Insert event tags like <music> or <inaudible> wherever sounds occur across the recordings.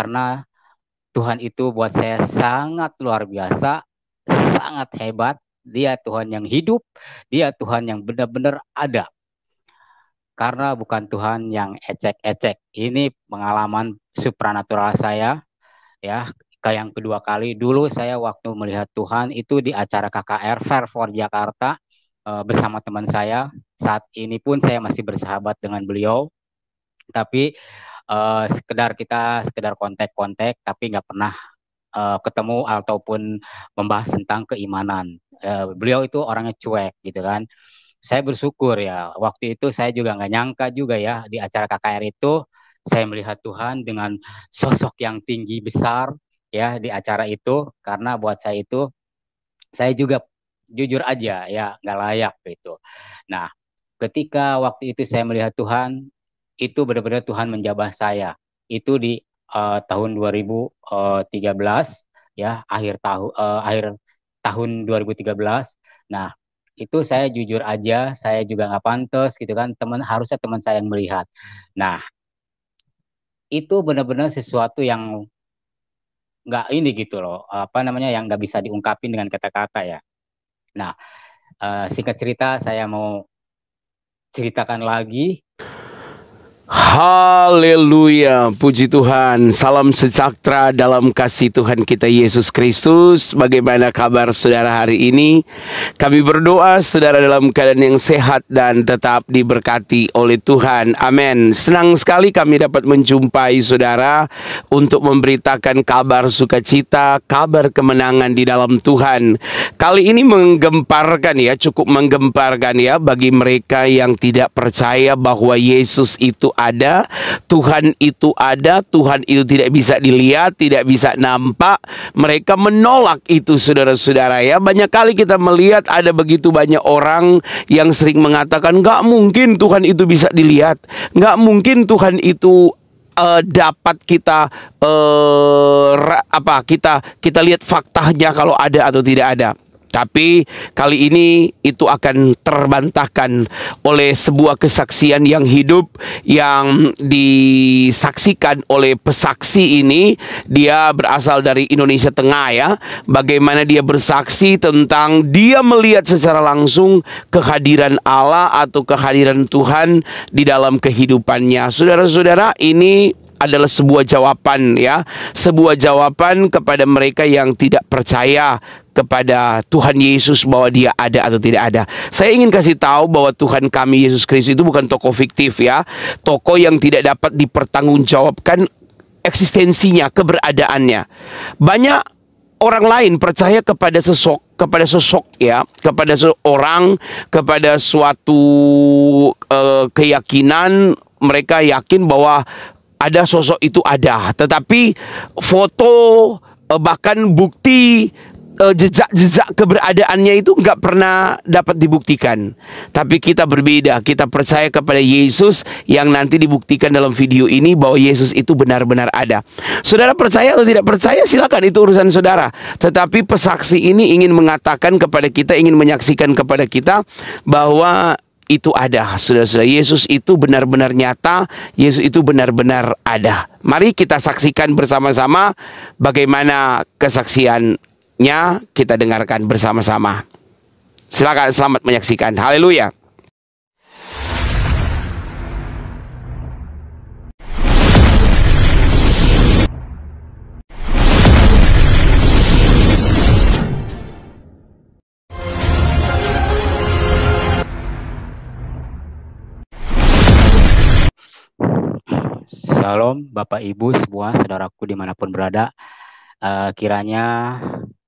karena Tuhan itu buat saya sangat luar biasa, sangat hebat. Dia Tuhan yang hidup, dia Tuhan yang benar-benar ada. Karena bukan Tuhan yang ecek-ecek. Ini pengalaman supranatural saya. Ya, kayak yang kedua kali dulu saya waktu melihat Tuhan itu di acara KKR Fair for Jakarta eh, bersama teman saya. Saat ini pun saya masih bersahabat dengan beliau. Tapi uh, sekedar kita sekedar kontak-kontak tapi nggak pernah uh, ketemu ataupun membahas tentang keimanan. Uh, beliau itu orangnya cuek gitu kan. Saya bersyukur ya waktu itu saya juga nggak nyangka juga ya di acara KKR itu saya melihat Tuhan dengan sosok yang tinggi besar ya di acara itu karena buat saya itu saya juga jujur aja ya nggak layak gitu. Nah ketika waktu itu saya melihat Tuhan itu benar-benar Tuhan menjabah saya. Itu di uh, tahun 2013 eh, ya, akhir tahun uh, eh, akhir tahun 2013. Nah, itu saya jujur aja, saya juga nggak pantas gitu kan. Teman harusnya teman saya yang melihat. Nah, itu benar-benar sesuatu yang nggak ini gitu loh, apa namanya yang nggak bisa diungkapin dengan kata-kata ya. Nah, uh, singkat cerita saya mau ceritakan lagi Haleluya, puji Tuhan. Salam sejahtera dalam kasih Tuhan kita Yesus Kristus. Bagaimana kabar saudara hari ini? Kami berdoa saudara dalam keadaan yang sehat dan tetap diberkati oleh Tuhan. Amin. Senang sekali kami dapat menjumpai saudara untuk memberitakan kabar sukacita, kabar kemenangan di dalam Tuhan. Kali ini menggemparkan ya, cukup menggemparkan ya bagi mereka yang tidak percaya bahwa Yesus itu ada, Tuhan itu ada, Tuhan itu tidak bisa dilihat, tidak bisa nampak. Mereka menolak itu saudara-saudara ya. Banyak kali kita melihat ada begitu banyak orang yang sering mengatakan nggak mungkin Tuhan itu bisa dilihat, nggak mungkin Tuhan itu uh, dapat kita uh, apa kita kita lihat faktanya kalau ada atau tidak ada. Tapi kali ini itu akan terbantahkan oleh sebuah kesaksian yang hidup yang disaksikan oleh pesaksi ini dia berasal dari Indonesia Tengah ya. Bagaimana dia bersaksi tentang dia melihat secara langsung kehadiran Allah atau kehadiran Tuhan di dalam kehidupannya. Saudara-saudara, ini adalah sebuah jawaban ya, sebuah jawaban kepada mereka yang tidak percaya kepada Tuhan Yesus bahwa dia ada atau tidak ada. Saya ingin kasih tahu bahwa Tuhan kami Yesus Kristus itu bukan tokoh fiktif ya, tokoh yang tidak dapat dipertanggungjawabkan eksistensinya, keberadaannya. Banyak orang lain percaya kepada sosok kepada sosok ya kepada seorang kepada suatu uh, keyakinan mereka yakin bahwa ada sosok itu ada, tetapi foto eh, bahkan bukti eh, jejak-jejak keberadaannya itu nggak pernah dapat dibuktikan. Tapi kita berbeda, kita percaya kepada Yesus yang nanti dibuktikan dalam video ini bahwa Yesus itu benar-benar ada. Saudara percaya atau tidak percaya silakan itu urusan saudara. Tetapi pesaksi ini ingin mengatakan kepada kita, ingin menyaksikan kepada kita bahwa itu ada. sudah-sudah Yesus itu benar-benar nyata, Yesus itu benar-benar ada. Mari kita saksikan bersama-sama bagaimana kesaksiannya kita dengarkan bersama-sama. Silakan selamat menyaksikan. Haleluya. Shalom, Bapak Ibu semua, saudaraku dimanapun berada. Uh, kiranya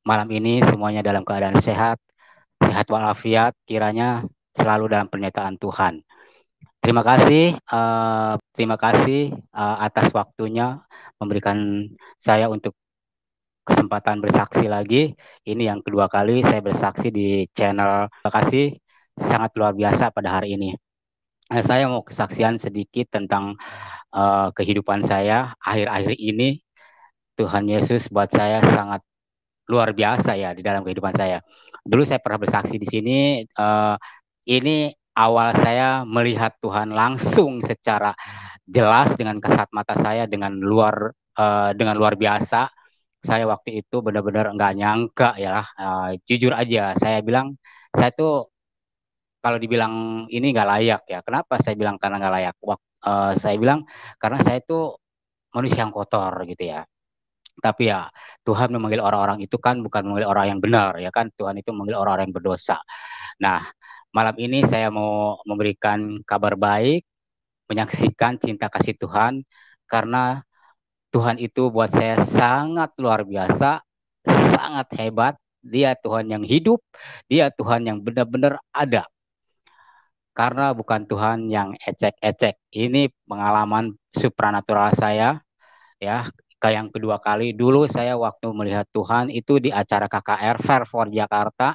malam ini semuanya dalam keadaan sehat, sehat walafiat, kiranya selalu dalam pernyataan Tuhan. Terima kasih, uh, terima kasih uh, atas waktunya memberikan saya untuk kesempatan bersaksi lagi. Ini yang kedua kali saya bersaksi di channel. Terima kasih, sangat luar biasa pada hari ini. Saya mau kesaksian sedikit tentang uh, kehidupan saya akhir-akhir ini Tuhan Yesus buat saya sangat luar biasa ya di dalam kehidupan saya. Dulu saya pernah bersaksi di sini uh, ini awal saya melihat Tuhan langsung secara jelas dengan kasat mata saya dengan luar uh, dengan luar biasa. Saya waktu itu benar-benar nggak nyangka ya lah. Uh, jujur aja saya bilang saya tuh kalau dibilang ini nggak layak ya. Kenapa saya bilang karena nggak layak? Waktu uh, saya bilang karena saya itu manusia yang kotor gitu ya tapi ya Tuhan memanggil orang-orang itu kan bukan memanggil orang yang benar ya kan Tuhan itu memanggil orang-orang yang berdosa nah malam ini saya mau memberikan kabar baik menyaksikan cinta kasih Tuhan karena Tuhan itu buat saya sangat luar biasa sangat hebat dia Tuhan yang hidup dia Tuhan yang benar-benar ada karena bukan Tuhan yang ecek-ecek. Ini pengalaman supranatural saya ya. Yang kedua kali dulu saya waktu melihat Tuhan itu di acara KKR Fair for Jakarta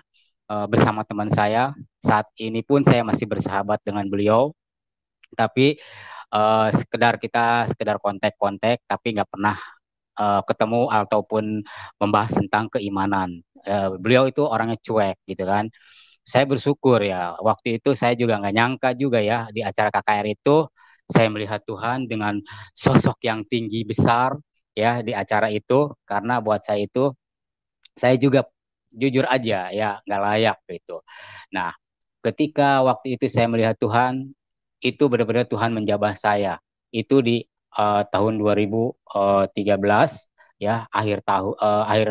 uh, bersama teman saya. Saat ini pun saya masih bersahabat dengan beliau. Tapi uh, sekedar kita sekedar kontak-kontak tapi nggak pernah uh, ketemu ataupun membahas tentang keimanan. Uh, beliau itu orangnya cuek gitu kan saya bersyukur ya waktu itu saya juga nggak nyangka juga ya di acara KKR itu saya melihat Tuhan dengan sosok yang tinggi besar ya di acara itu karena buat saya itu saya juga jujur aja ya nggak layak gitu. Nah ketika waktu itu saya melihat Tuhan itu benar-benar Tuhan menjabah saya itu di uh, tahun 2013 eh, ya akhir tahun uh, eh, akhir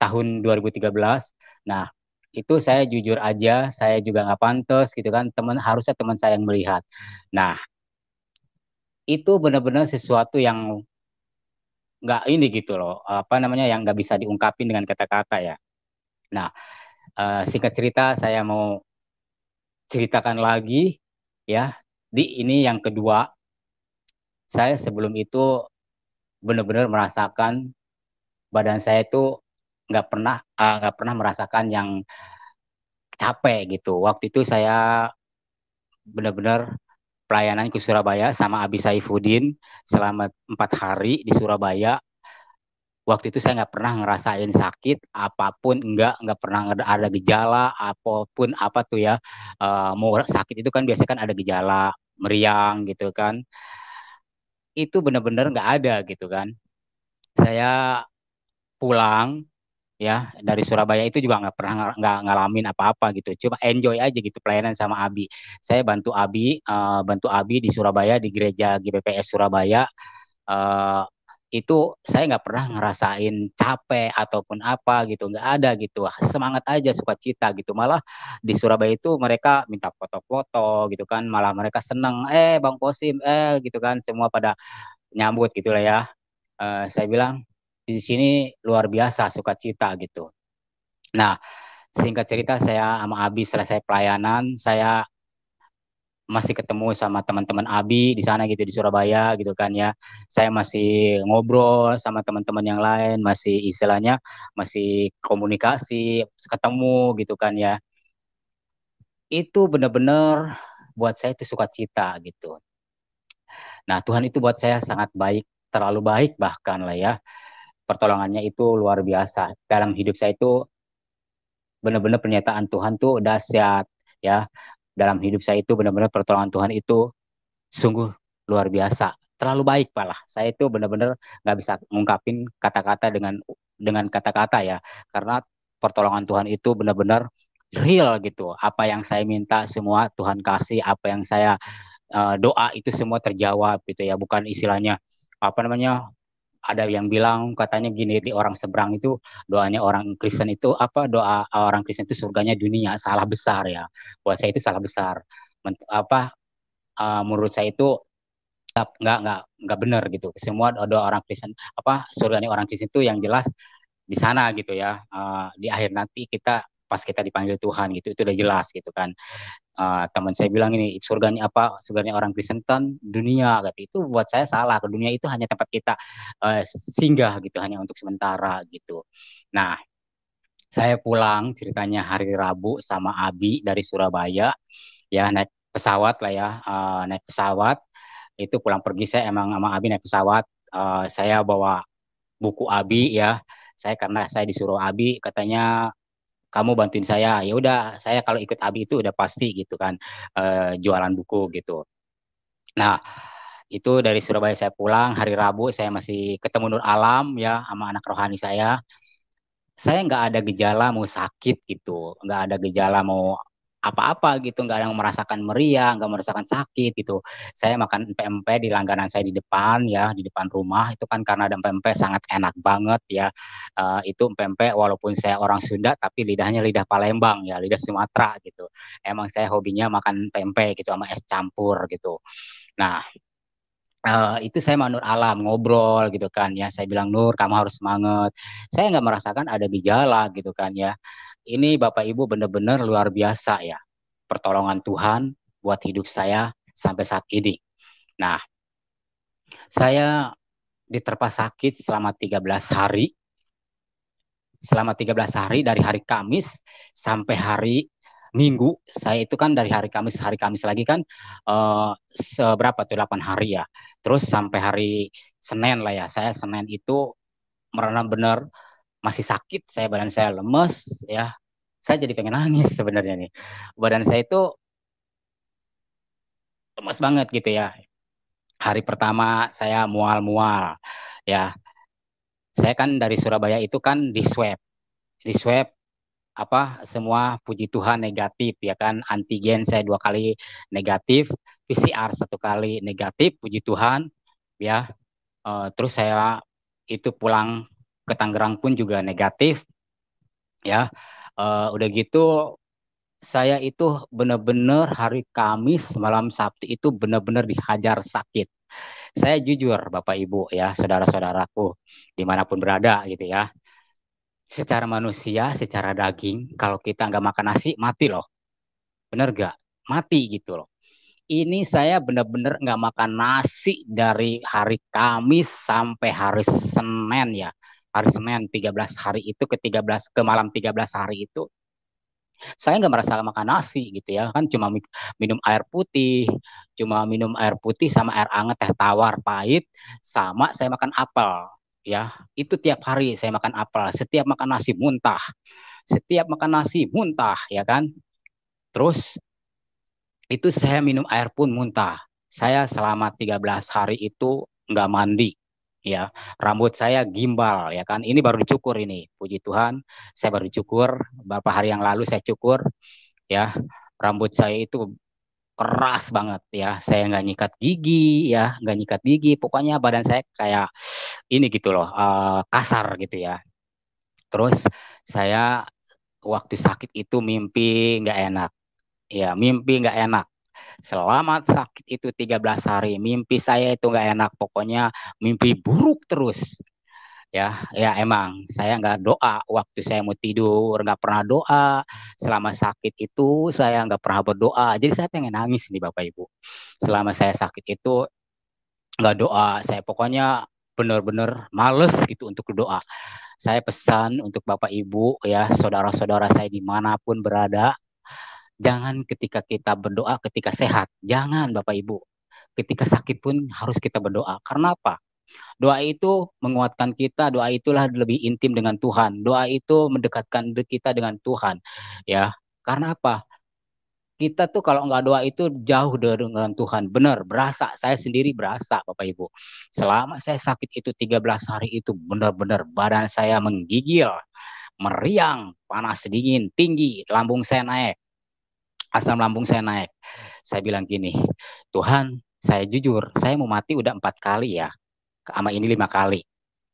tahun 2013. Nah itu saya jujur aja, saya juga nggak pantas gitu kan. Teman harusnya teman saya yang melihat. Nah, itu benar-benar sesuatu yang nggak ini gitu loh, apa namanya yang nggak bisa diungkapin dengan kata-kata ya. Nah, uh, singkat cerita saya mau ceritakan lagi ya. Di ini yang kedua, saya sebelum itu benar-benar merasakan badan saya itu nggak pernah ah, nggak uh, pernah merasakan yang capek gitu. Waktu itu saya benar-benar pelayanan ke Surabaya sama Abi Saifuddin selama empat hari di Surabaya. Waktu itu saya nggak pernah ngerasain sakit apapun, nggak nggak pernah ada gejala apapun apa tuh ya. Uh, mau sakit itu kan biasanya kan ada gejala meriang gitu kan. Itu benar-benar nggak ada gitu kan. Saya pulang ya dari Surabaya itu juga nggak pernah nggak ngalamin apa-apa gitu cuma enjoy aja gitu pelayanan sama Abi saya bantu Abi uh, bantu Abi di Surabaya di gereja GBPS Surabaya uh, itu saya nggak pernah ngerasain capek ataupun apa gitu nggak ada gitu semangat aja suka cita gitu malah di Surabaya itu mereka minta foto-foto gitu kan malah mereka seneng eh bang Kosim eh gitu kan semua pada nyambut gitulah ya uh, saya bilang di sini luar biasa sukacita gitu. Nah, singkat cerita saya sama Abi selesai pelayanan, saya masih ketemu sama teman-teman Abi di sana gitu di Surabaya gitu kan ya. Saya masih ngobrol sama teman-teman yang lain, masih istilahnya masih komunikasi, ketemu gitu kan ya. Itu benar-benar buat saya itu sukacita gitu. Nah, Tuhan itu buat saya sangat baik, terlalu baik bahkan lah ya pertolongannya itu luar biasa. Dalam hidup saya itu benar-benar pernyataan Tuhan tuh dahsyat ya. Dalam hidup saya itu benar-benar pertolongan Tuhan itu sungguh luar biasa. Terlalu baik malah. Saya itu benar-benar nggak bisa ngungkapin kata-kata dengan dengan kata-kata ya. Karena pertolongan Tuhan itu benar-benar real gitu. Apa yang saya minta semua Tuhan kasih, apa yang saya uh, doa itu semua terjawab gitu ya. Bukan istilahnya apa namanya ada yang bilang katanya gini di orang seberang itu doanya orang Kristen itu apa doa orang Kristen itu surganya dunia salah besar ya buat saya itu salah besar Men, apa uh, menurut saya itu nggak nggak nggak benar gitu semua doa orang Kristen apa surganya orang Kristen itu yang jelas di sana gitu ya uh, di akhir nanti kita pas kita dipanggil Tuhan gitu itu udah jelas gitu kan uh, teman saya bilang ini surganya apa surganya orang Kristen dunia gitu itu buat saya salah ke dunia itu hanya tempat kita uh, singgah gitu hanya untuk sementara gitu nah saya pulang ceritanya hari Rabu sama Abi dari Surabaya ya naik pesawat lah ya uh, naik pesawat itu pulang pergi saya emang sama Abi naik pesawat uh, saya bawa buku Abi ya saya karena saya disuruh Abi katanya kamu bantuin saya ya udah saya kalau ikut abi itu udah pasti gitu kan e, jualan buku gitu nah itu dari Surabaya saya pulang hari Rabu saya masih ketemu Nur Alam ya sama anak rohani saya saya nggak ada gejala mau sakit gitu nggak ada gejala mau apa-apa gitu nggak ada yang merasakan meriah nggak merasakan sakit gitu saya makan pempek di langganan saya di depan ya di depan rumah itu kan karena ada pempek sangat enak banget ya uh, itu pempek walaupun saya orang Sunda tapi lidahnya lidah Palembang ya lidah Sumatera gitu emang saya hobinya makan pempek gitu sama es campur gitu nah Uh, itu saya nur alam ngobrol gitu kan ya saya bilang Nur kamu harus semangat saya nggak merasakan ada gejala gitu kan ya ini Bapak Ibu benar-benar luar biasa ya pertolongan Tuhan buat hidup saya sampai saat ini. Nah, saya diterpa sakit selama 13 hari. Selama 13 hari dari hari Kamis sampai hari Minggu, saya itu kan dari hari Kamis, hari Kamis lagi kan uh, seberapa tuh 8 hari ya. Terus sampai hari Senin lah ya, saya Senin itu merana benar masih sakit, saya badan saya lemes, ya saya jadi pengen nangis <laughs> sebenarnya nih. Badan saya itu lemes banget gitu ya. Hari pertama saya mual-mual, ya. Saya kan dari Surabaya itu kan di swab, di swab apa semua puji Tuhan negatif ya kan antigen saya dua kali negatif PCR satu kali negatif puji Tuhan ya e, terus saya itu pulang ke Tangerang pun juga negatif ya uh, udah gitu saya itu benar-benar hari Kamis malam Sabtu itu benar-benar dihajar sakit saya jujur Bapak Ibu ya saudara-saudaraku dimanapun berada gitu ya secara manusia secara daging kalau kita nggak makan nasi mati loh bener gak mati gitu loh ini saya benar-benar nggak makan nasi dari hari Kamis sampai hari Senin ya hari Senin 13 hari itu ke 13 ke malam 13 hari itu saya nggak merasa makan nasi gitu ya kan cuma minum air putih cuma minum air putih sama air anget teh tawar pahit sama saya makan apel ya itu tiap hari saya makan apel setiap makan nasi muntah setiap makan nasi muntah ya kan terus itu saya minum air pun muntah saya selama 13 hari itu nggak mandi ya rambut saya gimbal ya kan ini baru dicukur ini puji Tuhan saya baru dicukur beberapa hari yang lalu saya cukur ya rambut saya itu keras banget ya saya nggak nyikat gigi ya nggak nyikat gigi pokoknya badan saya kayak ini gitu loh uh, kasar gitu ya terus saya waktu sakit itu mimpi nggak enak ya mimpi nggak enak Selamat sakit itu 13 hari. Mimpi saya itu nggak enak. Pokoknya mimpi buruk terus. Ya, ya emang saya nggak doa waktu saya mau tidur, nggak pernah doa. Selama sakit itu saya nggak pernah berdoa. Jadi saya pengen nangis nih Bapak Ibu. Selama saya sakit itu nggak doa. Saya pokoknya benar-benar males gitu untuk doa saya pesan untuk Bapak Ibu ya saudara-saudara saya dimanapun berada Jangan ketika kita berdoa ketika sehat. Jangan Bapak Ibu. Ketika sakit pun harus kita berdoa. Karena apa? Doa itu menguatkan kita, doa itulah lebih intim dengan Tuhan. Doa itu mendekatkan kita dengan Tuhan. Ya, karena apa? Kita tuh kalau nggak doa itu jauh dari dengan Tuhan. Benar, berasa. Saya sendiri berasa, Bapak Ibu. Selama saya sakit itu 13 hari itu benar-benar badan saya menggigil, meriang, panas dingin, tinggi, lambung saya naik asam lambung saya naik. Saya bilang gini, Tuhan, saya jujur, saya mau mati udah empat kali ya, sama ini lima kali.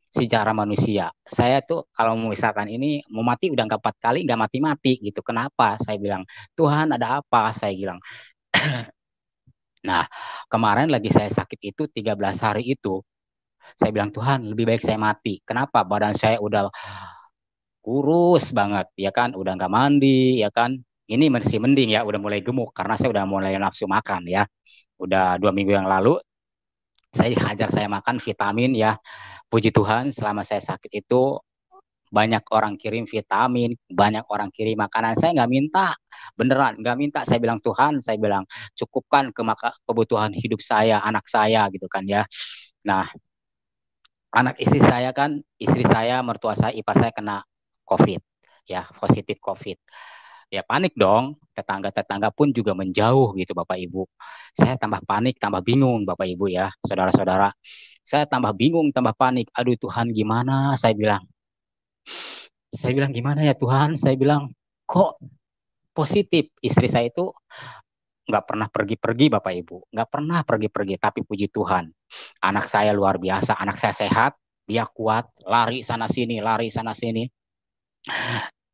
sejarah manusia, saya tuh kalau misalkan ini mau mati udah nggak empat kali, nggak mati-mati gitu. Kenapa? Saya bilang, Tuhan ada apa? Saya bilang. <clears throat> nah, kemarin lagi saya sakit itu 13 hari itu, saya bilang Tuhan lebih baik saya mati. Kenapa? Badan saya udah kurus banget, ya kan? Udah nggak mandi, ya kan? ini masih mending ya, udah mulai gemuk karena saya udah mulai nafsu makan ya. Udah dua minggu yang lalu saya hajar saya makan vitamin ya. Puji Tuhan selama saya sakit itu banyak orang kirim vitamin, banyak orang kirim makanan. Saya nggak minta, beneran nggak minta. Saya bilang Tuhan, saya bilang cukupkan ke kebutuhan hidup saya, anak saya gitu kan ya. Nah, anak istri saya kan, istri saya, mertua saya, ipar saya kena COVID, ya positif COVID ya panik dong. Tetangga-tetangga pun juga menjauh gitu Bapak Ibu. Saya tambah panik, tambah bingung Bapak Ibu ya, saudara-saudara. Saya tambah bingung, tambah panik. Aduh Tuhan gimana saya bilang. Saya bilang gimana ya Tuhan, saya bilang kok positif. Istri saya itu nggak pernah pergi-pergi Bapak Ibu, nggak pernah pergi-pergi, tapi puji Tuhan. Anak saya luar biasa, anak saya sehat, dia kuat, lari sana sini, lari sana sini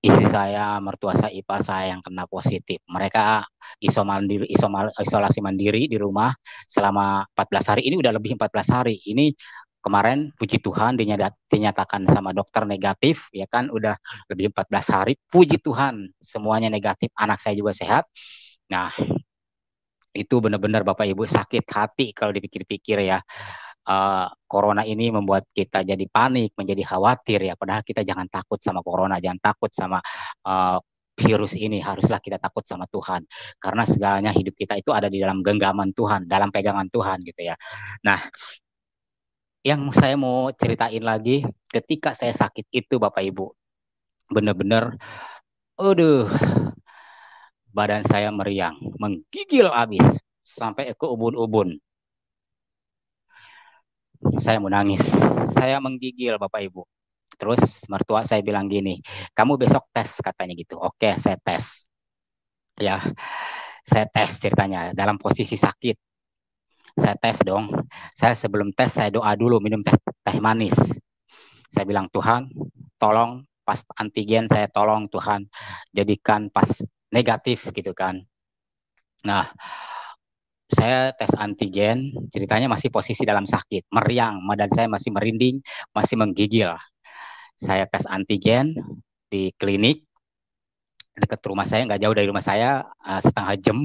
istri saya, mertua saya, ipar saya yang kena positif. Mereka isolasi mandiri di rumah selama 14 hari. Ini udah lebih 14 hari. Ini kemarin puji Tuhan dinyatakan sama dokter negatif ya kan udah lebih 14 hari puji Tuhan semuanya negatif anak saya juga sehat nah itu benar-benar Bapak Ibu sakit hati kalau dipikir-pikir ya uh, corona ini membuat kita jadi panik, menjadi khawatir ya. Padahal kita jangan takut sama corona, jangan takut sama uh, virus ini haruslah kita takut sama Tuhan karena segalanya hidup kita itu ada di dalam genggaman Tuhan, dalam pegangan Tuhan gitu ya. Nah, yang saya mau ceritain lagi ketika saya sakit itu Bapak Ibu benar-benar, bener aduh badan saya meriang, menggigil abis, sampai ke ubun-ubun. Saya mau nangis, Saya menggigil Bapak Ibu. Terus mertua saya bilang gini, kamu besok tes katanya gitu. Oke, saya tes. Ya, saya tes ceritanya dalam posisi sakit. Saya tes dong. Saya sebelum tes saya doa dulu minum teh, teh manis. Saya bilang Tuhan, tolong pas antigen saya tolong Tuhan jadikan pas negatif gitu kan. Nah, saya tes antigen, ceritanya masih posisi dalam sakit, meriang, badan saya masih merinding, masih menggigil. Saya tes antigen di klinik dekat rumah saya, nggak jauh dari rumah saya, eh, setengah jam.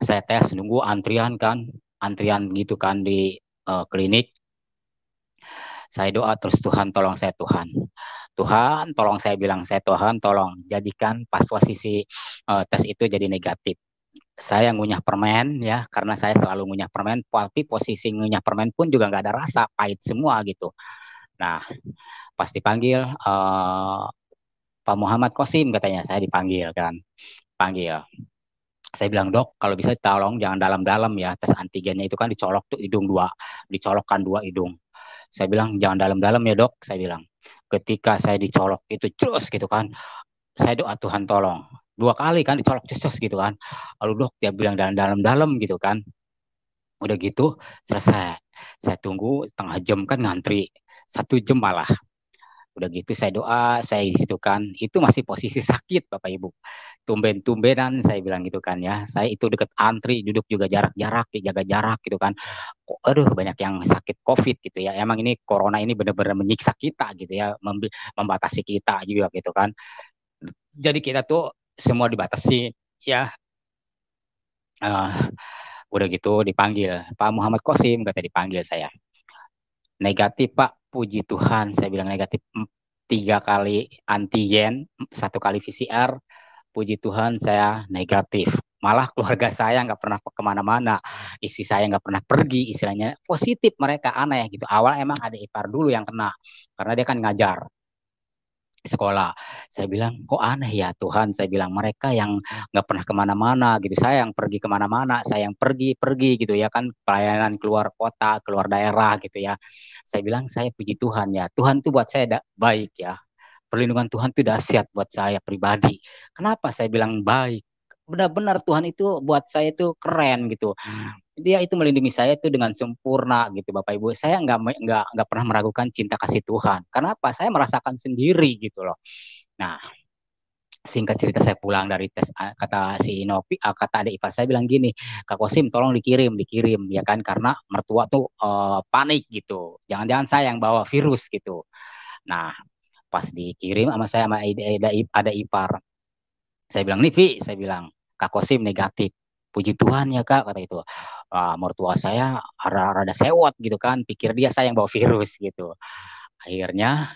Saya tes, nunggu antrian kan, antrian gitu kan di uh, klinik. Saya doa terus Tuhan tolong saya Tuhan. Tuhan tolong saya bilang saya Tuhan tolong jadikan pas posisi uh, tes itu jadi negatif saya ngunyah permen ya karena saya selalu ngunyah permen tapi posisi ngunyah permen pun juga nggak ada rasa pahit semua gitu nah pas dipanggil uh, Pak Muhammad Kosim katanya saya dipanggil kan panggil saya bilang dok kalau bisa tolong jangan dalam-dalam ya tes antigennya itu kan dicolok tuh hidung dua dicolokkan dua hidung saya bilang jangan dalam-dalam ya dok saya bilang ketika saya dicolok itu terus gitu kan saya doa Tuhan tolong dua kali kan dicolok cecos gitu kan lalu dok dia bilang dalam-dalam gitu kan udah gitu selesai saya tunggu setengah jam kan ngantri satu jam malah udah gitu saya doa saya di situ kan itu masih posisi sakit bapak ibu tumben-tumbenan saya bilang gitu kan ya saya itu deket antri duduk juga jarak-jarak ya, jaga jarak gitu kan aduh banyak yang sakit covid gitu ya emang ini corona ini benar-benar menyiksa kita gitu ya membatasi kita juga gitu kan jadi kita tuh semua dibatasi ya uh, udah gitu dipanggil Pak Muhammad Kosim kata dipanggil saya negatif Pak puji Tuhan saya bilang negatif tiga kali antigen satu kali PCR puji Tuhan saya negatif malah keluarga saya nggak pernah kemana-mana istri saya nggak pernah pergi istilahnya positif mereka aneh gitu awal emang ada ipar dulu yang kena karena dia kan ngajar sekolah. Saya bilang, kok aneh ya Tuhan? Saya bilang mereka yang nggak pernah kemana-mana gitu. Saya yang pergi kemana-mana, saya yang pergi-pergi gitu ya kan pelayanan keluar kota, keluar daerah gitu ya. Saya bilang saya puji Tuhan ya. Tuhan itu buat saya baik ya. Perlindungan Tuhan itu dahsyat buat saya pribadi. Kenapa saya bilang baik? benar-benar Tuhan itu buat saya itu keren gitu dia itu melindungi saya itu dengan sempurna gitu Bapak Ibu. Saya nggak nggak nggak pernah meragukan cinta kasih Tuhan. Karena apa? Saya merasakan sendiri gitu loh. Nah, singkat cerita saya pulang dari tes ah, kata si Nopi ah, kata adik ipar saya bilang gini Kak Kosim tolong dikirim dikirim ya kan karena mertua tuh uh, panik gitu jangan-jangan saya yang bawa virus gitu nah pas dikirim sama saya sama ada, ipar saya bilang nih Vi saya bilang Kak Kosim negatif puji Tuhan ya kak kata itu uh, mertua saya rada sewot gitu kan pikir dia saya yang bawa virus gitu akhirnya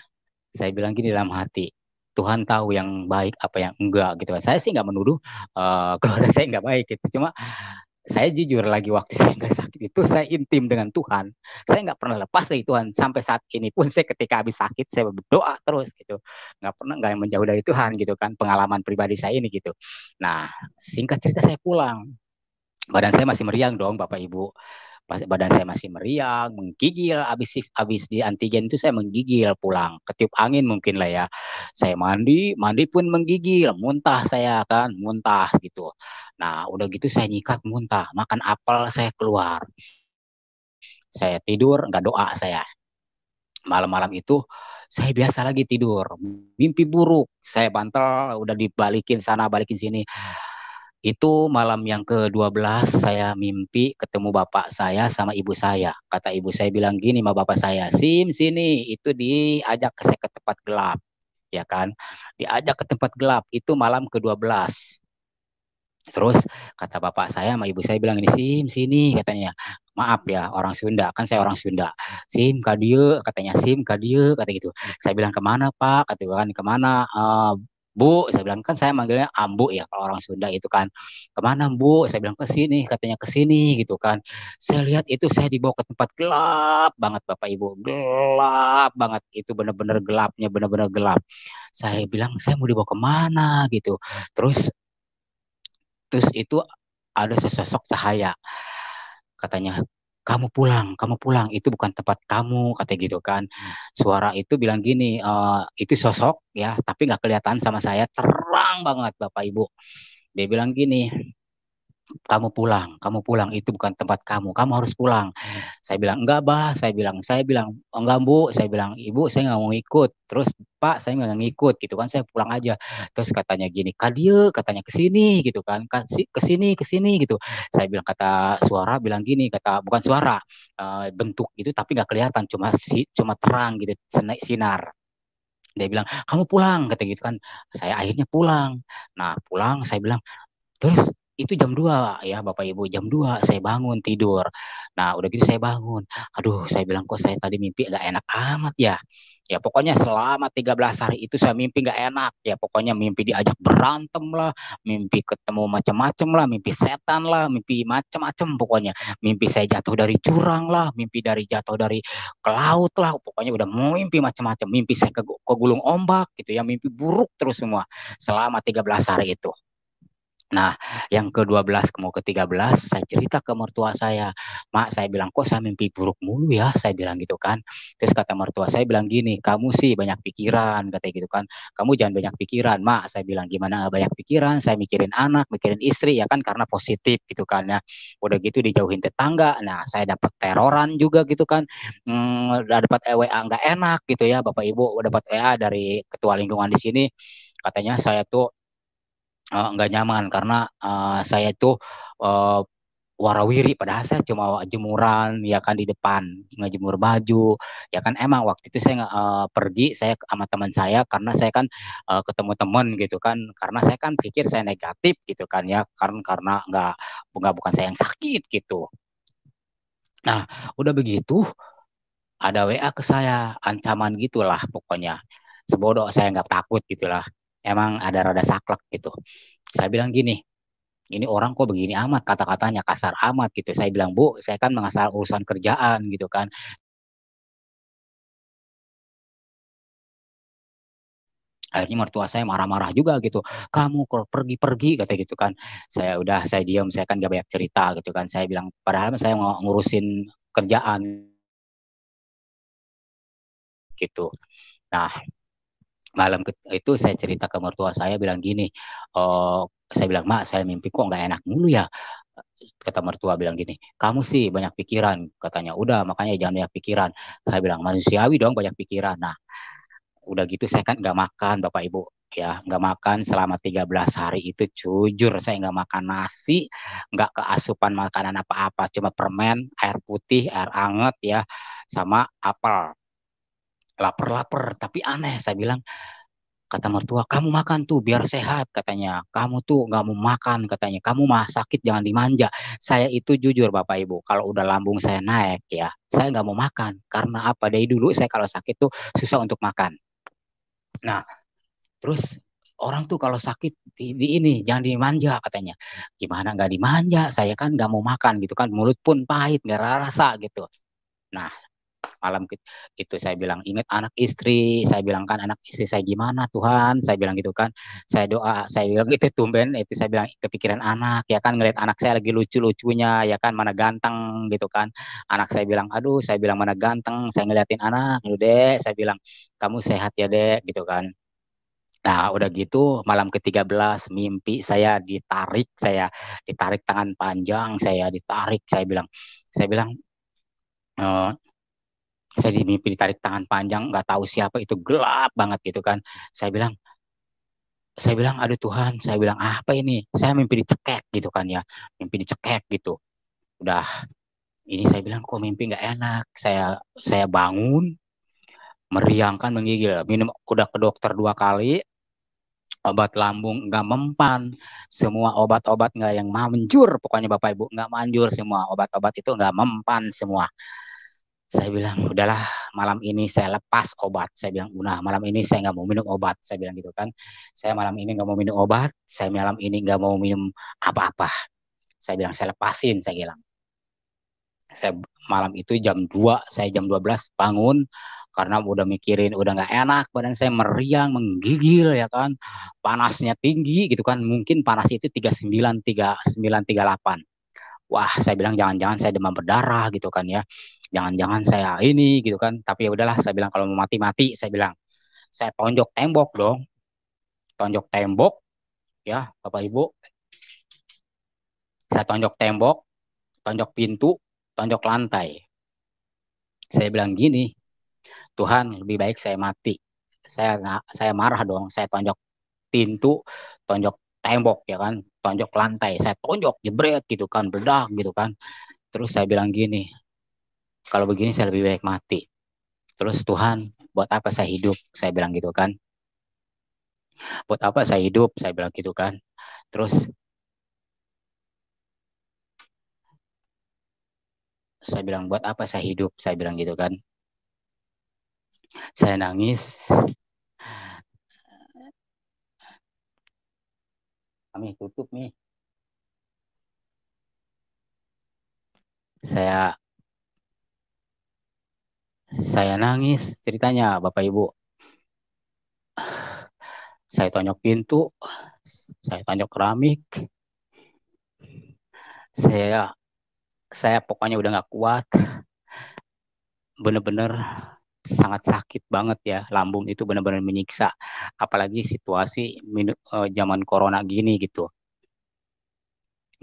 saya bilang gini dalam hati Tuhan tahu yang baik apa yang enggak gitu kan saya sih nggak menuduh uh, <laughs> keluarga saya nggak baik gitu cuma saya jujur lagi waktu <laughs> saya nggak sakit itu saya intim dengan Tuhan saya nggak pernah lepas dari Tuhan sampai saat ini pun <laughs> saya ketika habis sakit saya berdoa terus gitu nggak pernah nggak menjauh dari Tuhan gitu kan pengalaman pribadi saya ini gitu nah singkat cerita saya pulang badan saya masih meriang dong Bapak Ibu badan saya masih meriang, menggigil abis abis di antigen itu saya menggigil pulang, ketiup angin mungkin lah ya. Saya mandi, mandi pun menggigil, muntah saya kan, muntah gitu. Nah, udah gitu saya nyikat muntah, makan apel saya keluar. Saya tidur, nggak doa saya. Malam-malam itu saya biasa lagi tidur, mimpi buruk. Saya bantal udah dibalikin sana, balikin sini itu malam yang ke-12 saya mimpi ketemu bapak saya sama ibu saya. Kata ibu saya bilang gini sama bapak saya, "Sim, sini." Itu diajak ke saya ke tempat gelap. Ya kan? Diajak ke tempat gelap itu malam ke-12. Terus kata bapak saya sama ibu saya bilang ini sim sini katanya maaf ya orang Sunda kan saya orang Sunda sim kadiu katanya sim kadiu kata gitu saya bilang kemana pak kata gitu kan kemana uh, Bu, saya bilang kan saya manggilnya Ambu ya kalau orang Sunda itu kan. Kemana Bu? Saya bilang ke sini, katanya ke sini gitu kan. Saya lihat itu saya dibawa ke tempat gelap banget Bapak Ibu. Gelap banget itu benar-benar gelapnya benar-benar gelap. Saya bilang saya mau dibawa kemana gitu. Terus terus itu ada sesosok cahaya. Katanya kamu pulang, kamu pulang, itu bukan tempat kamu, kata gitu kan. Suara itu bilang gini, e, itu sosok ya, tapi nggak kelihatan sama saya, terang banget Bapak Ibu. Dia bilang gini, kamu pulang, kamu pulang itu bukan tempat kamu, kamu harus pulang. Saya bilang enggak bah, saya bilang saya bilang oh, enggak bu, saya bilang ibu saya nggak mau ikut. Terus pak saya nggak mau ngikut gitu kan, saya pulang aja. Terus katanya gini, kadia katanya kesini gitu kan, kesini kesini gitu. Saya bilang kata suara bilang gini, kata bukan suara uh, bentuk itu tapi nggak kelihatan, cuma si, cuma terang gitu sinar dia bilang kamu pulang kata gitu kan saya akhirnya pulang nah pulang saya bilang terus itu jam 2 ya Bapak Ibu jam 2 saya bangun tidur. Nah, udah gitu saya bangun. Aduh, saya bilang kok saya tadi mimpi gak enak amat ya. Ya pokoknya selama 13 hari itu saya mimpi gak enak. Ya pokoknya mimpi diajak berantem lah, mimpi ketemu macam-macam lah, mimpi setan lah, mimpi macam-macam pokoknya. Mimpi saya jatuh dari jurang lah, mimpi dari jatuh dari ke laut lah, pokoknya udah mau mimpi macam-macam. Mimpi saya ke, ke gulung ombak gitu ya, mimpi buruk terus semua selama 13 hari itu. Nah, yang ke-12 mau ke-13 saya cerita ke mertua saya, "Mak, saya bilang kok saya mimpi buruk mulu ya?" Saya bilang gitu kan. Terus kata mertua saya bilang gini, "Kamu sih banyak pikiran," kata gitu kan. "Kamu jangan banyak pikiran, Mak." Saya bilang, "Gimana banyak pikiran? Saya mikirin anak, mikirin istri ya kan karena positif gitu kan ya." Udah gitu dijauhin tetangga. Nah, saya dapat teroran juga gitu kan. Hmm, dapat EWA nggak enak gitu ya, Bapak Ibu, dapat WA e dari ketua lingkungan di sini katanya saya tuh Eh, nggak nyaman karena uh, saya itu uh, warawiri padahal saya cuma jemuran ya kan di depan ngejemur baju ya kan emang waktu itu saya uh, pergi saya sama teman saya karena saya kan uh, ketemu temen gitu kan karena saya kan pikir saya negatif gitu kan ya karena karena nggak nggak bukan saya yang sakit gitu nah udah begitu ada WA ke saya ancaman gitulah pokoknya sebodoh saya nggak takut gitulah emang ada rada saklek gitu. Saya bilang gini, ini orang kok begini amat kata-katanya kasar amat gitu. Saya bilang, "Bu, saya kan mengasal urusan kerjaan gitu kan. akhirnya mertua saya marah-marah juga gitu kamu kalau pergi-pergi kata gitu kan saya udah saya diam saya kan gak banyak cerita gitu kan saya bilang padahal saya mau ngurusin kerjaan gitu nah malam itu saya cerita ke mertua saya bilang gini, oh, saya bilang mak saya mimpi kok nggak enak mulu ya kata mertua bilang gini, kamu sih banyak pikiran, katanya udah makanya jangan banyak pikiran. Saya bilang manusiawi dong banyak pikiran. Nah, udah gitu saya kan nggak makan bapak ibu ya nggak makan selama 13 hari itu jujur saya nggak makan nasi nggak keasupan makanan apa-apa cuma permen air putih air anget ya sama apel Laper-laper, tapi aneh saya bilang kata mertua kamu makan tuh biar sehat katanya kamu tuh nggak mau makan katanya kamu mah sakit jangan dimanja saya itu jujur bapak ibu kalau udah lambung saya naik ya saya nggak mau makan karena apa dari dulu saya kalau sakit tuh susah untuk makan nah terus orang tuh kalau sakit di, di ini jangan dimanja katanya gimana nggak dimanja saya kan nggak mau makan gitu kan mulut pun pahit nggak rasa gitu nah malam itu saya bilang ingat anak istri saya bilang kan anak istri saya gimana Tuhan saya bilang gitu kan saya doa saya bilang itu tumben itu saya bilang kepikiran anak ya kan ngelihat anak saya lagi lucu-lucunya ya kan mana ganteng gitu kan anak saya bilang aduh saya bilang mana ganteng saya ngeliatin anak lu gitu, deh saya bilang kamu sehat ya deh gitu kan Nah, udah gitu malam ke-13 mimpi saya ditarik, saya ditarik tangan panjang, saya ditarik, saya bilang, saya bilang eh, saya dimimpi ditarik tangan panjang nggak tahu siapa itu gelap banget gitu kan saya bilang saya bilang aduh Tuhan saya bilang ah, apa ini saya mimpi dicekek gitu kan ya mimpi dicekek gitu udah ini saya bilang kok mimpi nggak enak saya saya bangun meriangkan menggigil minum udah ke dokter dua kali obat lambung nggak mempan semua obat-obat nggak yang manjur pokoknya bapak ibu nggak manjur semua obat-obat itu nggak mempan semua saya bilang udahlah malam ini saya lepas obat saya bilang udah malam ini saya nggak mau minum obat saya bilang gitu kan saya malam ini nggak mau minum obat saya malam ini nggak mau minum apa-apa saya bilang saya lepasin saya bilang saya malam itu jam 2 saya jam 12 bangun karena udah mikirin udah nggak enak badan saya meriang menggigil ya kan panasnya tinggi gitu kan mungkin panas itu 39 39 38 wah saya bilang jangan-jangan saya demam berdarah gitu kan ya jangan-jangan saya ini gitu kan tapi ya udahlah saya bilang kalau mau mati mati saya bilang saya tonjok tembok dong tonjok tembok ya bapak ibu saya tonjok tembok tonjok pintu tonjok lantai saya bilang gini Tuhan lebih baik saya mati saya saya marah dong saya tonjok pintu tonjok tembok ya kan tonjok lantai saya tonjok jebret gitu kan bedah gitu kan terus saya bilang gini kalau begini saya lebih baik mati terus Tuhan buat apa saya hidup saya bilang gitu kan buat apa saya hidup saya bilang gitu kan terus saya bilang buat apa saya hidup saya bilang gitu kan saya nangis kami tutup nih. Saya saya nangis ceritanya Bapak Ibu. Saya tonjok pintu, saya tonjok keramik. Saya saya pokoknya udah nggak kuat. Bener-bener sangat sakit banget ya lambung itu benar-benar menyiksa apalagi situasi uh, zaman corona gini gitu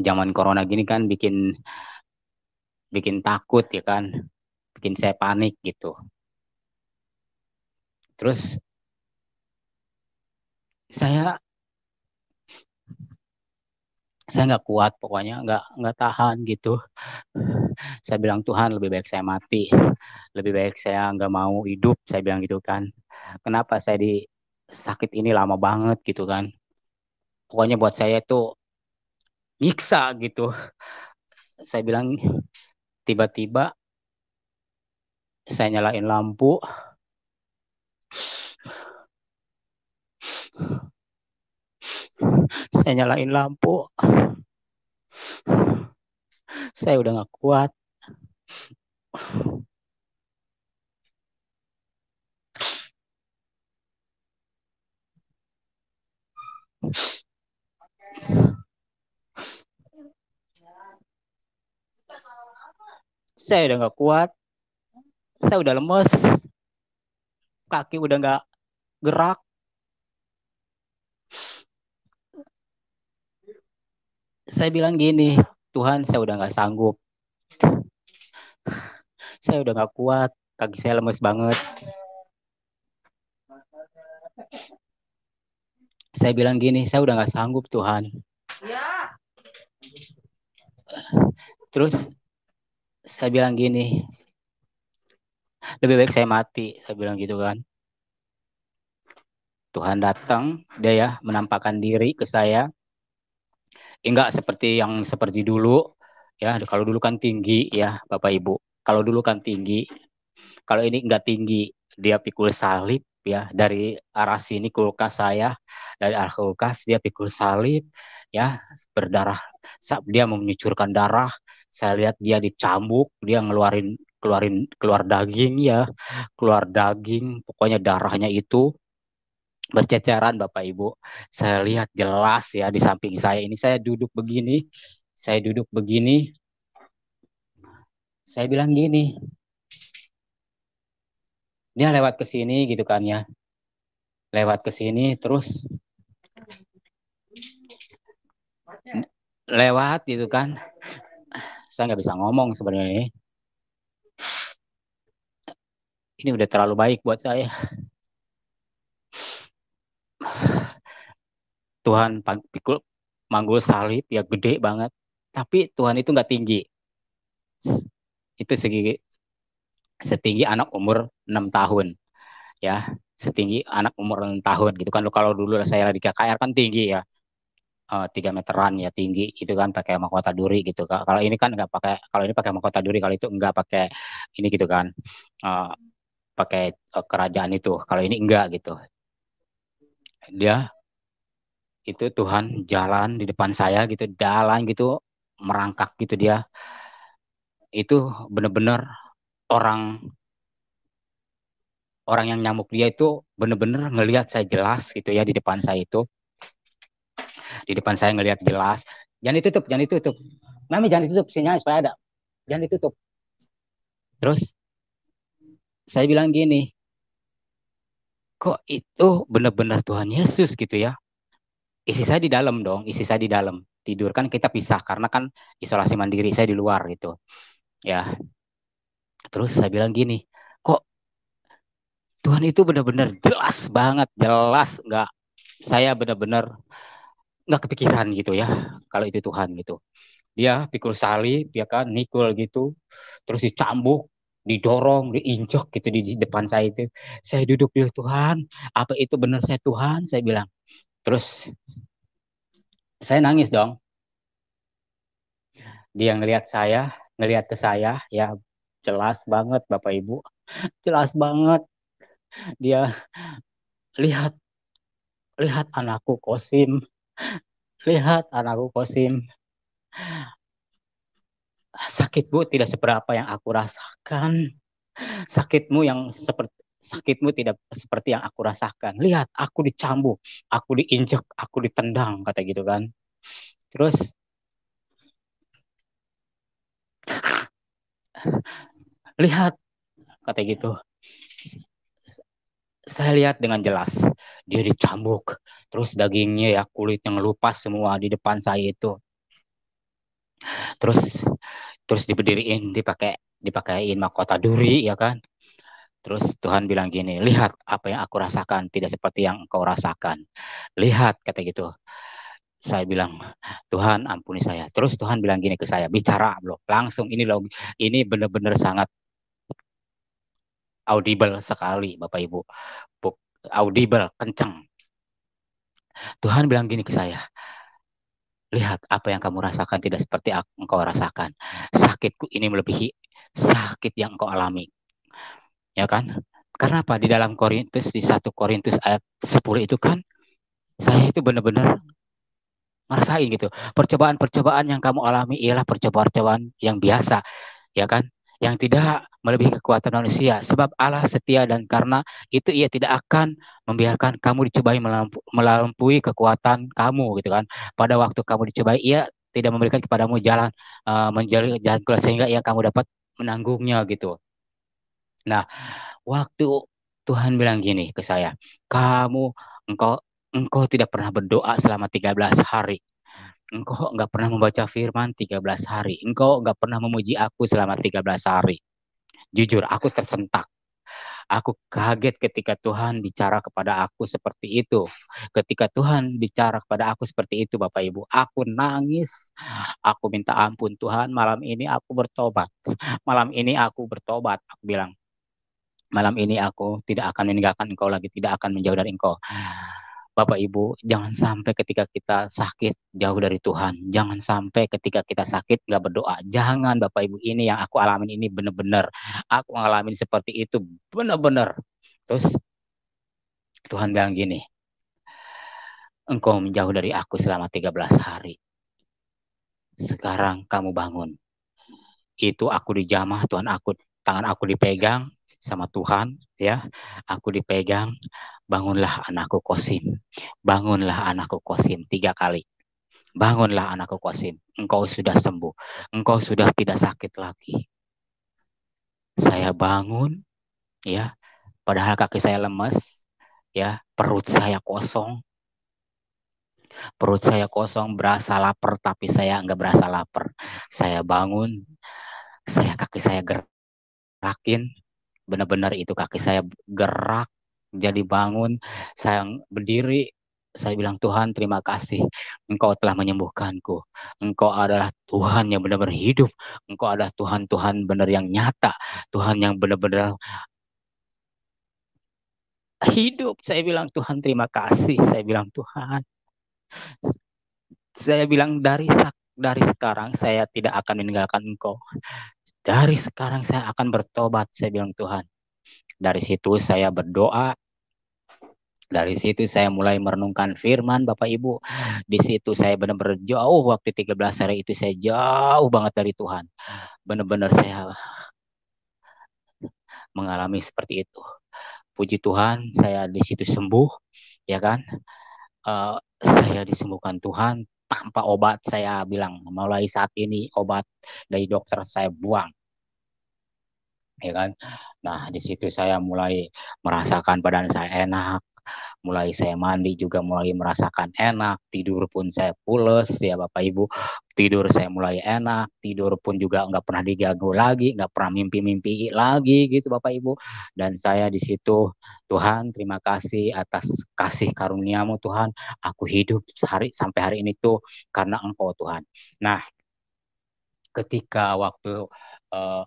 zaman corona gini kan bikin bikin takut ya kan bikin saya panik gitu terus saya saya nggak kuat pokoknya nggak nggak tahan gitu saya bilang Tuhan lebih baik saya mati lebih baik saya nggak mau hidup saya bilang gitu kan kenapa saya di sakit ini lama banget gitu kan pokoknya buat saya itu nyiksa gitu saya bilang tiba-tiba saya nyalain lampu saya nyalain lampu saya udah gak kuat saya udah gak kuat saya udah lemes kaki udah gak gerak saya bilang gini, Tuhan saya udah nggak sanggup. Saya udah nggak kuat, kaki saya lemes banget. Saya bilang gini, saya udah nggak sanggup Tuhan. Ya. Terus saya bilang gini, lebih baik saya mati, saya bilang gitu kan. Tuhan datang, dia ya menampakkan diri ke saya, enggak ya, seperti yang seperti dulu ya kalau dulu kan tinggi ya Bapak Ibu kalau dulu kan tinggi kalau ini enggak tinggi dia pikul salib ya dari arah sini kulkas saya dari arah kulkas dia pikul salib ya berdarah dia menyucurkan darah saya lihat dia dicambuk dia ngeluarin keluarin keluar daging ya keluar daging pokoknya darahnya itu berceceran Bapak Ibu. Saya lihat jelas ya di samping saya ini saya duduk begini, saya duduk begini. Saya bilang gini. Dia lewat ke sini gitu kan ya. Lewat ke sini terus lewat gitu kan. Saya nggak bisa ngomong sebenarnya ini. Ini udah terlalu baik buat saya. Tuhan pikul manggul salib ya gede banget tapi Tuhan itu nggak tinggi itu segi setinggi anak umur 6 tahun ya setinggi anak umur 6 tahun gitu kan kalau dulu saya lagi KKR kan tinggi ya eh, tiga uh, meteran ya tinggi itu kan pakai mahkota duri gitu kan kalau ini kan nggak pakai kalau ini pakai mahkota duri kalau itu enggak pakai ini gitu kan uh, pakai eh, kerajaan itu kalau ini enggak gitu dia itu Tuhan jalan di depan saya gitu jalan gitu merangkak gitu dia itu bener-bener orang orang yang nyamuk dia itu bener-bener ngelihat saya jelas gitu ya di depan saya itu di depan saya ngelihat jelas jangan ditutup jangan ditutup mami jangan ditutup sinyal supaya ada jangan ditutup terus saya bilang gini kok itu bener-bener Tuhan Yesus gitu ya isi saya di dalam dong, isi saya di dalam. Tidur kan kita pisah karena kan isolasi mandiri saya di luar gitu. Ya. Terus saya bilang gini, kok Tuhan itu benar-benar jelas banget, jelas nggak saya benar-benar nggak kepikiran gitu ya kalau itu Tuhan gitu. Dia pikul sali, dia kan nikul gitu, terus dicambuk, didorong, diinjok gitu di, depan saya itu. Saya duduk di Tuhan, apa itu benar saya Tuhan? Saya bilang, Terus saya nangis dong. Dia ngelihat saya, ngelihat ke saya, ya jelas banget Bapak Ibu, <laughs> jelas banget. Dia lihat lihat anakku Kosim. <laughs> Lihat anakku Kosim. Sakit Bu tidak seberapa yang aku rasakan. Sakitmu yang seperti sakitmu tidak seperti yang aku rasakan. Lihat, aku dicambuk, aku diinjek, aku ditendang, kata gitu kan. Terus lihat, kata gitu. Saya lihat dengan jelas, dia dicambuk, terus dagingnya ya kulitnya ngelupas semua di depan saya itu. Terus terus diberdiriin, dipakai dipakaiin mahkota duri ya kan Terus Tuhan bilang gini, lihat apa yang aku rasakan tidak seperti yang engkau rasakan. Lihat kata gitu. Saya bilang, Tuhan ampuni saya. Terus Tuhan bilang gini ke saya, bicara loh, langsung ini loh, ini benar-benar sangat audible sekali Bapak Ibu. audible, kenceng. Tuhan bilang gini ke saya, lihat apa yang kamu rasakan tidak seperti engkau rasakan. Sakitku ini melebihi sakit yang engkau alami ya kan? Karena apa? Di dalam Korintus di satu Korintus ayat 10 itu kan saya itu benar-benar ngerasain gitu. Percobaan-percobaan yang kamu alami ialah percobaan-percobaan yang biasa, ya kan? Yang tidak melebihi kekuatan manusia. Sebab Allah setia dan karena itu ia tidak akan membiarkan kamu dicobai melampaui kekuatan kamu gitu kan. Pada waktu kamu dicobai ia tidak memberikan kepadamu jalan uh, eh, menjalani jalan keluar sehingga ia kamu dapat menanggungnya gitu. Nah, waktu Tuhan bilang gini ke saya, kamu engkau engkau tidak pernah berdoa selama 13 hari. Engkau enggak pernah membaca firman 13 hari. Engkau enggak pernah memuji aku selama 13 hari. Jujur, aku tersentak. Aku kaget ketika Tuhan bicara kepada aku seperti itu. Ketika Tuhan bicara kepada aku seperti itu, Bapak Ibu, aku nangis. Aku minta ampun Tuhan, malam ini aku bertobat. Malam ini aku bertobat, aku bilang. Malam ini aku tidak akan meninggalkan engkau lagi, tidak akan menjauh dari engkau. Bapak Ibu, jangan sampai ketika kita sakit jauh dari Tuhan. Jangan sampai ketika kita sakit nggak berdoa. Jangan Bapak Ibu ini yang aku alamin ini benar-benar. Aku ngalamin seperti itu benar-benar. Terus Tuhan bilang gini, engkau menjauh dari aku selama 13 hari. Sekarang kamu bangun. Itu aku dijamah, Tuhan aku, tangan aku dipegang, sama Tuhan ya aku dipegang bangunlah anakku Kosim bangunlah anakku Kosim tiga kali bangunlah anakku Kosim engkau sudah sembuh engkau sudah tidak sakit lagi saya bangun ya padahal kaki saya lemes ya perut saya kosong perut saya kosong berasa lapar tapi saya enggak berasa lapar saya bangun saya kaki saya gerakin benar-benar itu kaki saya gerak jadi bangun saya berdiri saya bilang Tuhan terima kasih engkau telah menyembuhkanku engkau adalah Tuhan yang benar-benar hidup engkau adalah Tuhan Tuhan benar yang nyata Tuhan yang benar-benar hidup saya bilang Tuhan terima kasih saya bilang Tuhan saya bilang dari sak dari sekarang saya tidak akan meninggalkan engkau dari sekarang saya akan bertobat, saya bilang Tuhan. Dari situ saya berdoa. Dari situ saya mulai merenungkan firman Bapak Ibu. Di situ saya benar-benar jauh waktu 13 hari itu saya jauh banget dari Tuhan. Benar-benar saya mengalami seperti itu. Puji Tuhan, saya di situ sembuh, ya kan? Uh, saya disembuhkan Tuhan, tanpa obat saya bilang mulai saat ini obat dari dokter saya buang ya kan nah di situ saya mulai merasakan badan saya enak mulai saya mandi juga mulai merasakan enak, tidur pun saya pules ya Bapak Ibu, tidur saya mulai enak, tidur pun juga nggak pernah diganggu lagi, nggak pernah mimpi-mimpi lagi gitu Bapak Ibu. Dan saya di situ Tuhan terima kasih atas kasih karuniamu Tuhan, aku hidup sehari sampai hari ini tuh karena Engkau Tuhan. Nah, ketika waktu uh,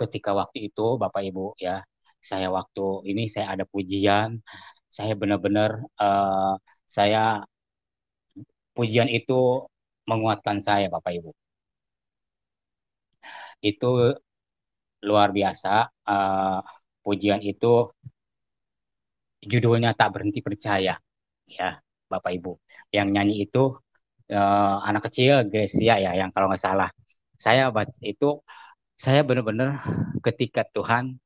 ketika waktu itu Bapak Ibu ya saya waktu ini saya ada pujian, saya benar-benar uh, saya pujian itu menguatkan saya Bapak Ibu. Itu luar biasa uh, pujian itu judulnya tak berhenti percaya ya Bapak Ibu. Yang nyanyi itu uh, anak kecil Gresia ya yang kalau nggak salah saya baca itu saya benar-benar ketika Tuhan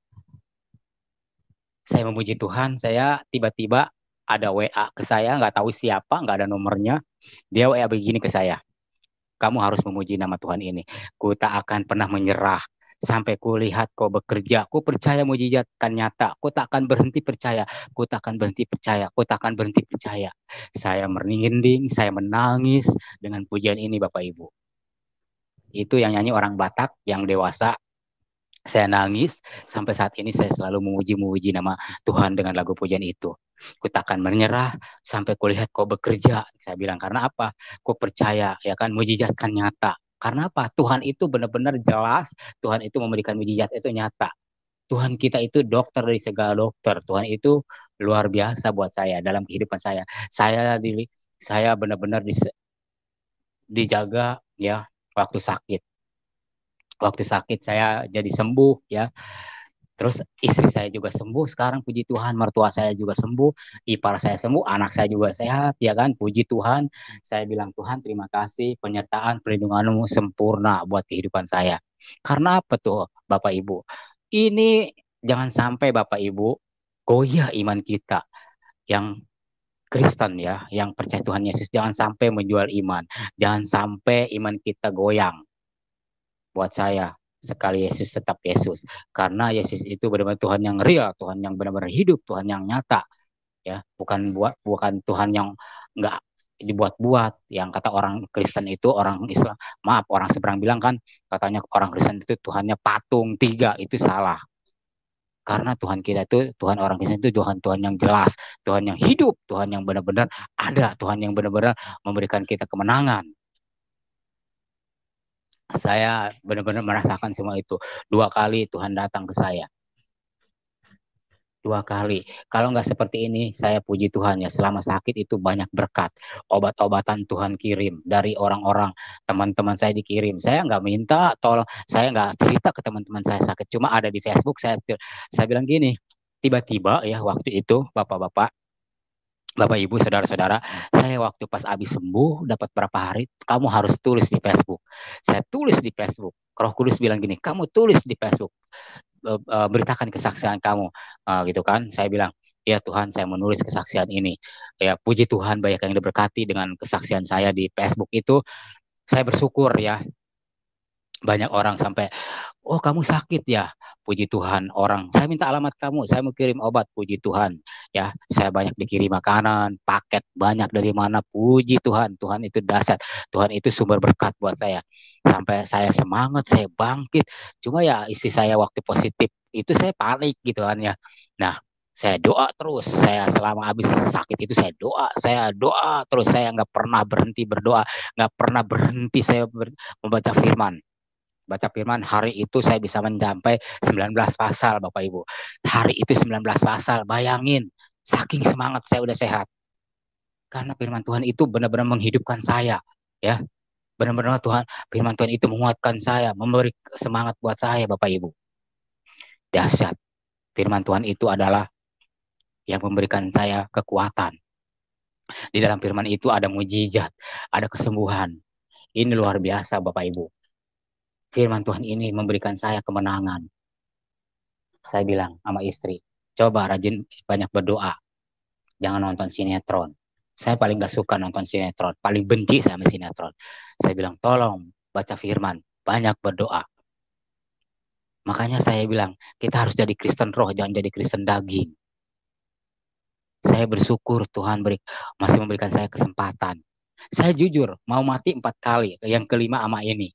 saya memuji Tuhan saya tiba-tiba ada WA ke saya nggak tahu siapa nggak ada nomornya dia WA begini ke saya kamu harus memuji nama Tuhan ini ku tak akan pernah menyerah sampai ku lihat kau bekerja ku percaya mujizat kan nyata ku tak akan berhenti percaya ku tak akan berhenti percaya ku tak akan berhenti percaya saya merinding saya menangis dengan pujian ini Bapak Ibu itu yang nyanyi orang Batak yang dewasa saya nangis sampai saat ini saya selalu memuji-muji nama Tuhan dengan lagu pujian itu. Ku takkan menyerah sampai kulihat kau bekerja. Saya bilang karena apa? Ku percaya ya kan mujizat kan nyata. Karena apa? Tuhan itu benar-benar jelas. Tuhan itu memberikan mujizat itu nyata. Tuhan kita itu dokter dari segala dokter. Tuhan itu luar biasa buat saya dalam kehidupan saya. Saya di saya benar-benar di, dijaga ya waktu sakit waktu sakit saya jadi sembuh ya terus istri saya juga sembuh sekarang puji Tuhan mertua saya juga sembuh ipar saya sembuh anak saya juga sehat ya kan puji Tuhan saya bilang Tuhan terima kasih penyertaan perlindunganmu sempurna buat kehidupan saya karena apa tuh Bapak Ibu ini jangan sampai Bapak Ibu goyah iman kita yang Kristen ya, yang percaya Tuhan Yesus jangan sampai menjual iman, jangan sampai iman kita goyang buat saya sekali Yesus tetap Yesus karena Yesus itu benar-benar Tuhan yang real Tuhan yang benar-benar hidup Tuhan yang nyata ya bukan buat bukan Tuhan yang enggak dibuat-buat yang kata orang Kristen itu orang Islam maaf orang seberang bilang kan katanya orang Kristen itu Tuhannya patung tiga itu salah karena Tuhan kita itu Tuhan orang Kristen itu Tuhan Tuhan yang jelas Tuhan yang hidup Tuhan yang benar-benar ada Tuhan yang benar-benar memberikan kita kemenangan saya benar-benar merasakan semua itu. Dua kali Tuhan datang ke saya. Dua kali. Kalau nggak seperti ini, saya puji Tuhan ya. Selama sakit itu banyak berkat. Obat-obatan Tuhan kirim dari orang-orang. Teman-teman saya dikirim. Saya nggak minta tol. Saya nggak cerita ke teman-teman saya sakit. Cuma ada di Facebook saya saya bilang gini. Tiba-tiba ya waktu itu bapak-bapak Bapak Ibu, saudara-saudara, saya waktu pas habis sembuh dapat berapa hari, kamu harus tulis di Facebook. Saya tulis di Facebook. Roh Kudus bilang gini, kamu tulis di Facebook. E, e, beritakan kesaksian kamu, e, gitu kan? Saya bilang, ya Tuhan saya menulis kesaksian ini. Ya puji Tuhan banyak yang diberkati dengan kesaksian saya di Facebook itu. Saya bersyukur ya. Banyak orang sampai Oh kamu sakit ya, puji Tuhan. Orang saya minta alamat kamu, saya mau kirim obat, puji Tuhan. Ya, saya banyak dikirim makanan, paket banyak dari mana, puji Tuhan. Tuhan itu dasar, Tuhan itu sumber berkat buat saya. Sampai saya semangat, saya bangkit. Cuma ya isi saya waktu positif itu saya panik gitu kan ya. Nah, saya doa terus saya selama habis sakit itu saya doa saya doa terus saya nggak pernah berhenti berdoa nggak pernah berhenti saya ber membaca firman baca firman hari itu saya bisa mencapai 19 pasal Bapak Ibu. Hari itu 19 pasal, bayangin saking semangat saya udah sehat. Karena firman Tuhan itu benar-benar menghidupkan saya, ya. Benar-benar Tuhan firman Tuhan itu menguatkan saya, memberi semangat buat saya Bapak Ibu. Dahsyat. Firman Tuhan itu adalah yang memberikan saya kekuatan. Di dalam firman itu ada mujizat, ada kesembuhan. Ini luar biasa Bapak Ibu firman Tuhan ini memberikan saya kemenangan. Saya bilang sama istri, coba rajin banyak berdoa. Jangan nonton sinetron. Saya paling gak suka nonton sinetron. Paling benci saya sama sinetron. Saya bilang, tolong baca firman. Banyak berdoa. Makanya saya bilang, kita harus jadi Kristen roh, jangan jadi Kristen daging. Saya bersyukur Tuhan beri, masih memberikan saya kesempatan. Saya jujur, mau mati empat kali, yang kelima ama ini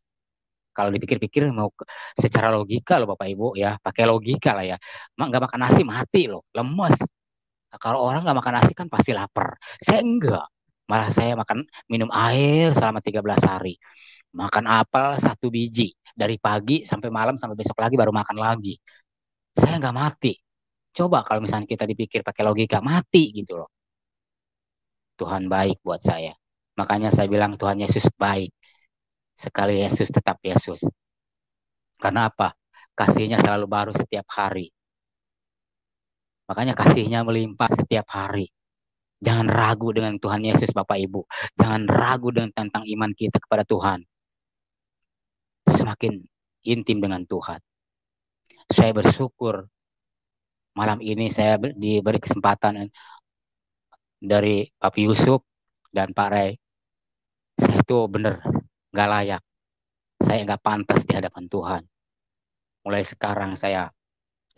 kalau dipikir-pikir mau secara logika loh Bapak Ibu ya, pakai logika lah ya. emang Nggak makan nasi mati loh, lemes. Nah, kalau orang nggak makan nasi kan pasti lapar. Saya enggak. Malah saya makan minum air selama 13 hari. Makan apel satu biji dari pagi sampai malam sampai besok lagi baru makan lagi. Saya nggak mati. Coba kalau misalnya kita dipikir pakai logika mati gitu loh. Tuhan baik buat saya. Makanya saya bilang Tuhan Yesus baik sekali Yesus tetap Yesus. Karena apa? Kasihnya selalu baru setiap hari. Makanya kasihnya melimpah setiap hari. Jangan ragu dengan Tuhan Yesus Bapak Ibu. Jangan ragu dengan tentang iman kita kepada Tuhan. Semakin intim dengan Tuhan. Saya bersyukur malam ini saya diberi kesempatan dari Pak Yusuf dan Pak Ray. Saya itu benar nggak layak. Saya nggak pantas di hadapan Tuhan. Mulai sekarang saya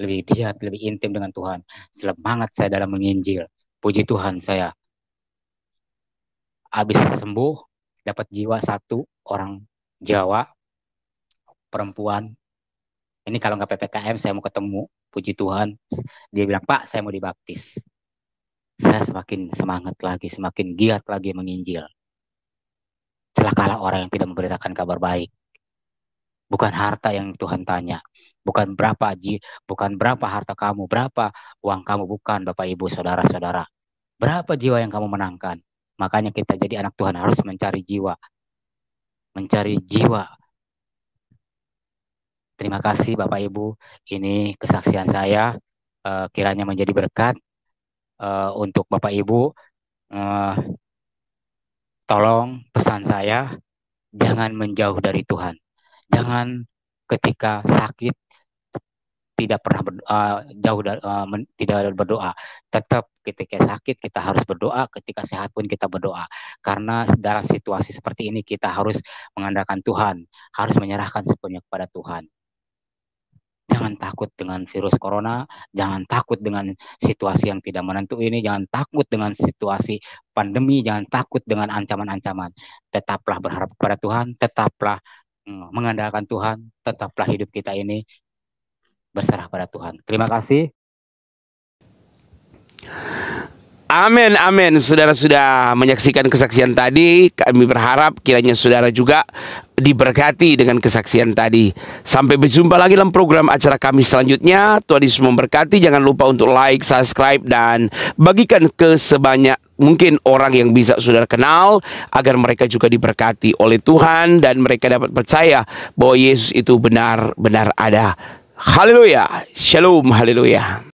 lebih giat, lebih intim dengan Tuhan. Semangat saya dalam menginjil. Puji Tuhan saya. Habis sembuh, dapat jiwa satu orang Jawa, perempuan. Ini kalau nggak PPKM, saya mau ketemu. Puji Tuhan. Dia bilang, Pak, saya mau dibaptis. Saya semakin semangat lagi, semakin giat lagi menginjil celakalah orang yang tidak memberitakan kabar baik. Bukan harta yang Tuhan tanya, bukan berapa ji, bukan berapa harta kamu, berapa uang kamu, bukan Bapak Ibu, saudara-saudara. Berapa jiwa yang kamu menangkan? Makanya kita jadi anak Tuhan harus mencari jiwa. Mencari jiwa. Terima kasih Bapak Ibu, ini kesaksian saya uh, kiranya menjadi berkat uh, untuk Bapak Ibu. Uh, tolong pesan saya jangan menjauh dari Tuhan. Jangan ketika sakit tidak pernah berdoa, eh, jauh dari, uh, eh, men, tidak berdoa. Tetap ketika sakit kita harus berdoa, ketika sehat pun kita berdoa. Karena dalam situasi seperti ini kita harus mengandalkan Tuhan, harus menyerahkan sepenuhnya kepada Tuhan. Jangan takut dengan virus corona, jangan takut dengan situasi yang tidak menentu ini, jangan takut dengan situasi pandemi, jangan takut dengan ancaman-ancaman. Tetaplah berharap kepada Tuhan, tetaplah mm, mengandalkan Tuhan, tetaplah hidup kita ini berserah pada Tuhan. Terima kasih. Amin, amin. Saudara sudah menyaksikan kesaksian tadi. Kami berharap kiranya saudara juga diberkati dengan kesaksian tadi. Sampai berjumpa lagi dalam program acara kami selanjutnya. Tuhan Yesus memberkati. Jangan lupa untuk like, subscribe, dan bagikan ke sebanyak mungkin orang yang bisa saudara kenal agar mereka juga diberkati oleh Tuhan dan mereka dapat percaya bahwa Yesus itu benar-benar ada. Haleluya. Shalom, haleluya.